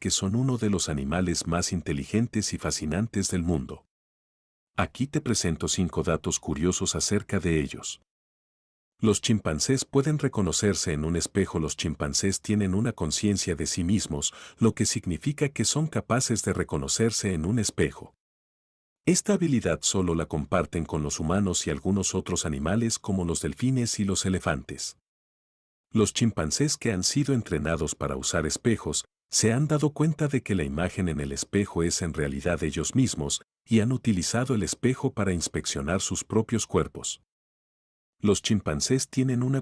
que son uno de los animales más inteligentes y fascinantes del mundo. Aquí te presento cinco datos curiosos acerca de ellos. Los chimpancés pueden reconocerse en un espejo. Los chimpancés tienen una conciencia de sí mismos, lo que significa que son capaces de reconocerse en un espejo. Esta habilidad solo la comparten con los humanos y algunos otros animales como los delfines y los elefantes. Los chimpancés que han sido entrenados para usar espejos se han dado cuenta de que la imagen en el espejo es en realidad ellos mismos y han utilizado el espejo para inspeccionar sus propios cuerpos. Los chimpancés tienen una